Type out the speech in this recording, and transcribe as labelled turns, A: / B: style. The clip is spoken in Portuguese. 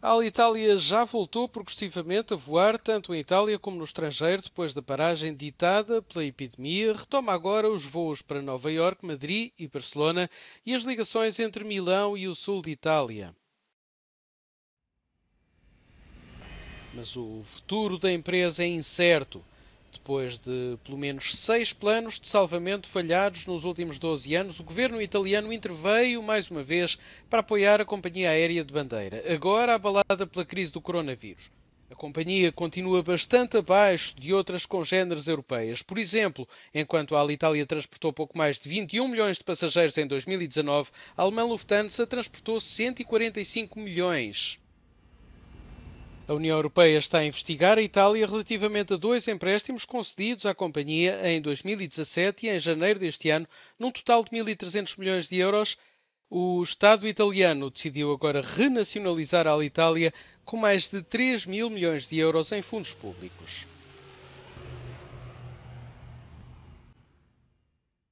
A: A Alitalia já voltou progressivamente a voar tanto em Itália como no estrangeiro depois da paragem ditada pela epidemia. Retoma agora os voos para Nova Iorque, Madrid e Barcelona e as ligações entre Milão e o sul de Itália. Mas o futuro da empresa é incerto. Depois de pelo menos seis planos de salvamento falhados nos últimos 12 anos, o governo italiano interveio mais uma vez para apoiar a companhia aérea de bandeira, agora abalada pela crise do coronavírus. A companhia continua bastante abaixo de outras congêneres europeias. Por exemplo, enquanto a Alitalia transportou pouco mais de 21 milhões de passageiros em 2019, a alemã Lufthansa transportou 145 milhões. A União Europeia está a investigar a Itália relativamente a dois empréstimos concedidos à companhia em 2017 e em janeiro deste ano, num total de 1.300 milhões de euros. O Estado italiano decidiu agora renacionalizar a Alitalia com mais de 3 mil milhões de euros em fundos públicos.